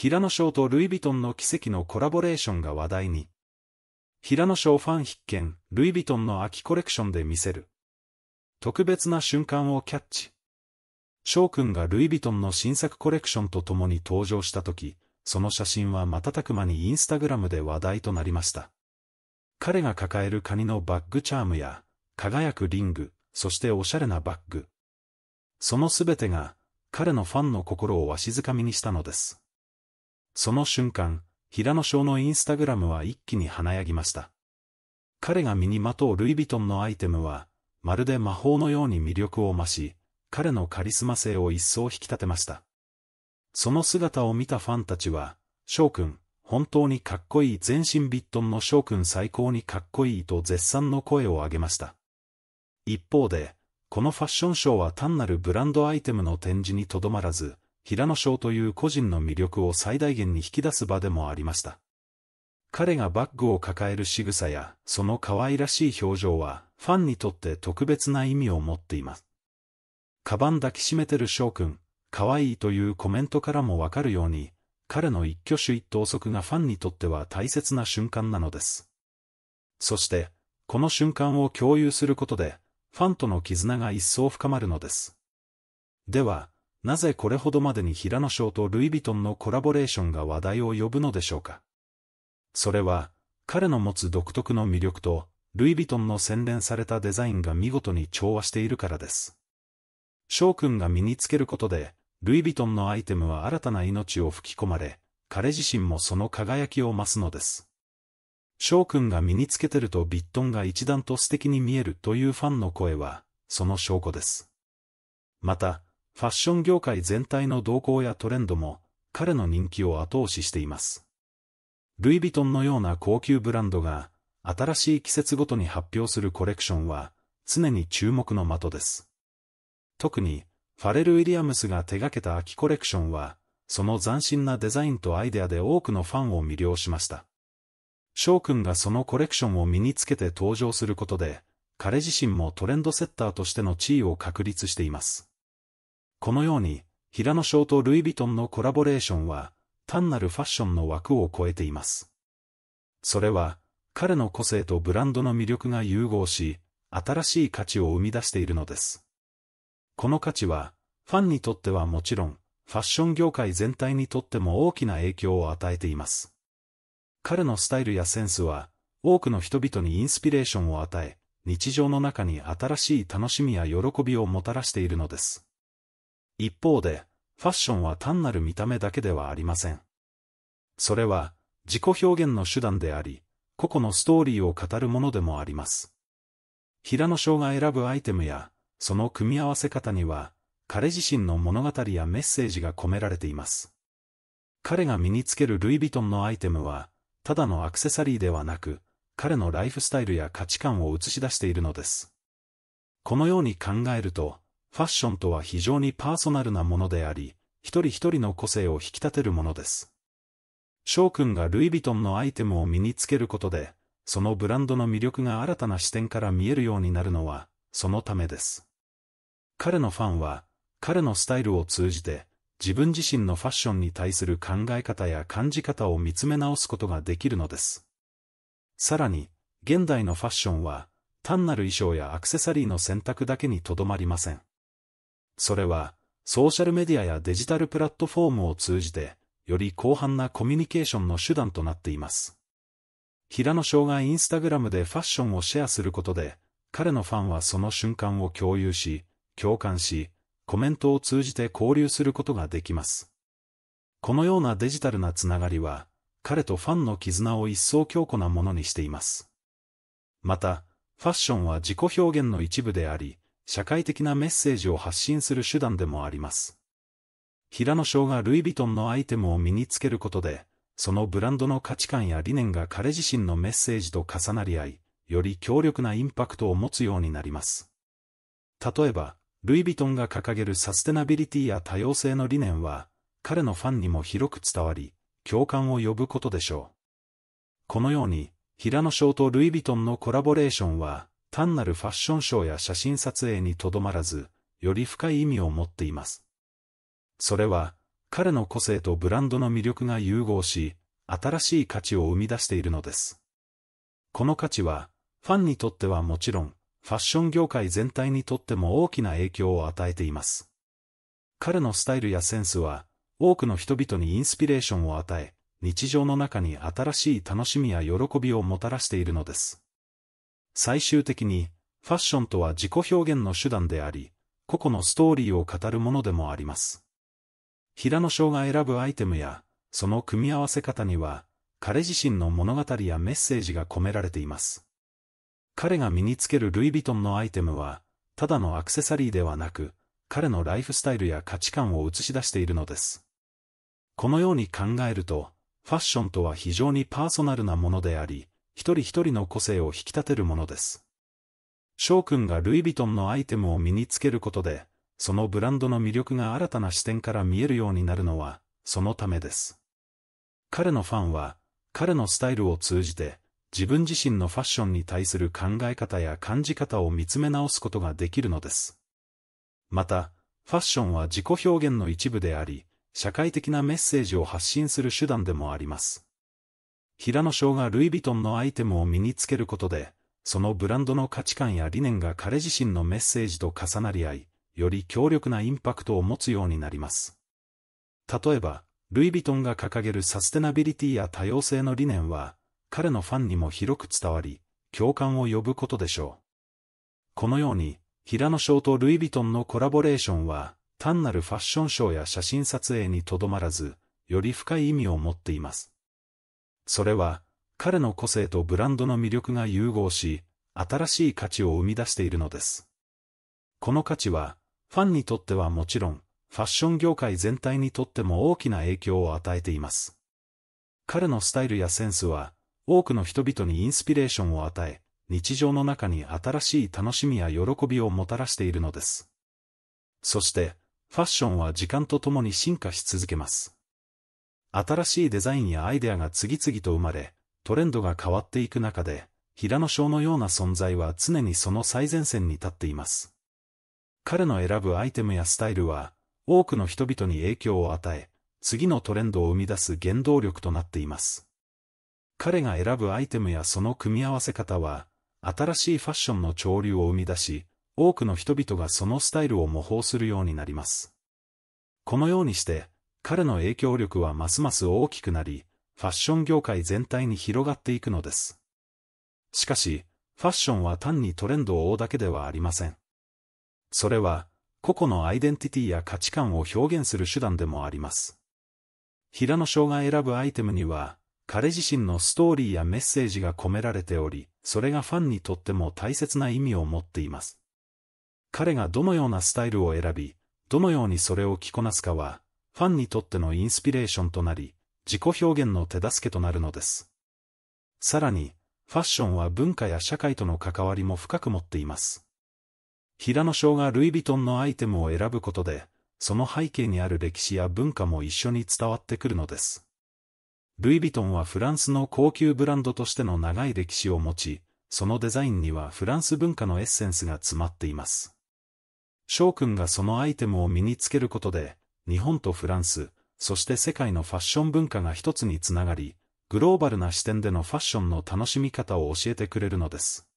平野翔とルイ・ヴィトンの奇跡のコラボレーションが話題に。平野翔ファン必見、ルイ・ヴィトンの秋コレクションで見せる。特別な瞬間をキャッチ。翔くんがルイ・ヴィトンの新作コレクションと共に登場した時、その写真は瞬く間にインスタグラムで話題となりました。彼が抱えるカニのバッグチャームや、輝くリング、そしておしゃれなバッグ。そのすべてが、彼のファンの心をわしづかみにしたのです。その瞬間、平野翔のインスタグラムは一気に華やぎました。彼が身にまとうルイ・ヴィトンのアイテムは、まるで魔法のように魅力を増し、彼のカリスマ性を一層引き立てました。その姿を見たファンたちは、翔くん、本当にかっこいい全身ヴィットンの翔くん最高にかっこいいと絶賛の声を上げました。一方で、このファッションショーは単なるブランドアイテムの展示にとどまらず、平野翔という個人の魅力を最大限に引き出す場でもありました。彼がバッグを抱える仕草や、その可愛らしい表情は、ファンにとって特別な意味を持っています。カバン抱きしめてる翔くん、可愛いというコメントからもわかるように、彼の一挙手一投足がファンにとっては大切な瞬間なのです。そして、この瞬間を共有することで、ファンとの絆が一層深まるのです。では、なぜこれほどまでに平野翔とルイ・ヴィトンのコラボレーションが話題を呼ぶのでしょうか。それは、彼の持つ独特の魅力と、ルイ・ヴィトンの洗練されたデザインが見事に調和しているからです。翔くんが身につけることで、ルイ・ヴィトンのアイテムは新たな命を吹き込まれ、彼自身もその輝きを増すのです。翔くんが身につけてるとヴィットンが一段と素敵に見えるというファンの声は、その証拠です。また、ファッション業界全体の動向やトレンドも、彼の人気を後押ししています。ルイ・ヴィトンのような高級ブランドが、新しい季節ごとに発表するコレクションは、常に注目の的です。特に、ファレル・ウィリアムスが手掛けた秋コレクションは、その斬新なデザインとアイデアで多くのファンを魅了しました。翔くんがそのコレクションを身につけて登場することで、彼自身もトレンドセッターとしての地位を確立しています。このように、平野翔とルイ・ヴィトンのコラボレーションは、単なるファッションの枠を超えています。それは、彼の個性とブランドの魅力が融合し、新しい価値を生み出しているのです。この価値は、ファンにとってはもちろん、ファッション業界全体にとっても大きな影響を与えています。彼のスタイルやセンスは、多くの人々にインスピレーションを与え、日常の中に新しい楽しみや喜びをもたらしているのです。一方で、ファッションは単なる見た目だけではありません。それは、自己表現の手段であり、個々のストーリーを語るものでもあります。平野翔が選ぶアイテムや、その組み合わせ方には、彼自身の物語やメッセージが込められています。彼が身につけるルイ・ヴィトンのアイテムは、ただのアクセサリーではなく、彼のライフスタイルや価値観を映し出しているのです。このように考えると、ファッションとは非常にパーソナルなものであり、一人一人の個性を引き立てるものです。翔くんがルイ・ヴィトンのアイテムを身につけることで、そのブランドの魅力が新たな視点から見えるようになるのは、そのためです。彼のファンは、彼のスタイルを通じて、自分自身のファッションに対する考え方や感じ方を見つめ直すことができるのです。さらに、現代のファッションは、単なる衣装やアクセサリーの選択だけにとどまりません。それは、ソーシャルメディアやデジタルプラットフォームを通じて、より広範なコミュニケーションの手段となっています。平野翔がインスタグラムでファッションをシェアすることで、彼のファンはその瞬間を共有し、共感し、コメントを通じて交流することができます。このようなデジタルなつながりは、彼とファンの絆を一層強固なものにしています。また、ファッションは自己表現の一部であり、社会的なメッセージを発信する手段でもあります。平野翔がルイ・ヴィトンのアイテムを身につけることで、そのブランドの価値観や理念が彼自身のメッセージと重なり合い、より強力なインパクトを持つようになります。例えば、ルイ・ヴィトンが掲げるサステナビリティや多様性の理念は、彼のファンにも広く伝わり、共感を呼ぶことでしょう。このように、平野翔とルイ・ヴィトンのコラボレーションは、単なるファッションショーや写真撮影にとどまらず、より深い意味を持っています。それは、彼の個性とブランドの魅力が融合し、新しい価値を生み出しているのです。この価値は、ファンにとってはもちろん、ファッション業界全体にとっても大きな影響を与えています。彼のスタイルやセンスは、多くの人々にインスピレーションを与え、日常の中に新しい楽しみや喜びをもたらしているのです。最終的に、ファッションとは自己表現の手段であり、個々のストーリーを語るものでもあります。平野翔が選ぶアイテムや、その組み合わせ方には、彼自身の物語やメッセージが込められています。彼が身につけるルイ・ヴィトンのアイテムは、ただのアクセサリーではなく、彼のライフスタイルや価値観を映し出しているのです。このように考えると、ファッションとは非常にパーソナルなものであり、一人一人の個性を引き立てるものです。翔くんがルイ・ヴィトンのアイテムを身につけることで、そのブランドの魅力が新たな視点から見えるようになるのは、そのためです。彼のファンは、彼のスタイルを通じて、自分自身のファッションに対する考え方や感じ方を見つめ直すことができるのです。また、ファッションは自己表現の一部であり、社会的なメッセージを発信する手段でもあります。平野翔がルイ・ヴィトンのアイテムを身につけることで、そのブランドの価値観や理念が彼自身のメッセージと重なり合い、より強力なインパクトを持つようになります。例えば、ルイ・ヴィトンが掲げるサステナビリティや多様性の理念は、彼のファンにも広く伝わり、共感を呼ぶことでしょう。このように、平野翔とルイ・ヴィトンのコラボレーションは、単なるファッションショーや写真撮影にとどまらず、より深い意味を持っています。それは、彼の個性とブランドの魅力が融合し、新しい価値を生み出しているのです。この価値は、ファンにとってはもちろん、ファッション業界全体にとっても大きな影響を与えています。彼のスタイルやセンスは、多くの人々にインスピレーションを与え、日常の中に新しい楽しみや喜びをもたらしているのです。そして、ファッションは時間とともに進化し続けます。新しいデザインやアイデアが次々と生まれ、トレンドが変わっていく中で、平野翔のような存在は常にその最前線に立っています。彼の選ぶアイテムやスタイルは、多くの人々に影響を与え、次のトレンドを生み出す原動力となっています。彼が選ぶアイテムやその組み合わせ方は、新しいファッションの潮流を生み出し、多くの人々がそのスタイルを模倣するようになります。このようにして、彼の影響力はますます大きくなり、ファッション業界全体に広がっていくのです。しかし、ファッションは単にトレンドを追うだけではありません。それは、個々のアイデンティティや価値観を表現する手段でもあります。平野翔が選ぶアイテムには、彼自身のストーリーやメッセージが込められており、それがファンにとっても大切な意味を持っています。彼がどのようなスタイルを選び、どのようにそれを着こなすかは、ファンにとってのインスピレーションとなり、自己表現の手助けとなるのです。さらに、ファッションは文化や社会との関わりも深く持っています。平野翔がルイ・ヴィトンのアイテムを選ぶことで、その背景にある歴史や文化も一緒に伝わってくるのです。ルイ・ヴィトンはフランスの高級ブランドとしての長い歴史を持ち、そのデザインにはフランス文化のエッセンスが詰まっています。翔くんがそのアイテムを身につけることで、日本とフランス、そして世界のファッション文化が一つにつながり、グローバルな視点でのファッションの楽しみ方を教えてくれるのです。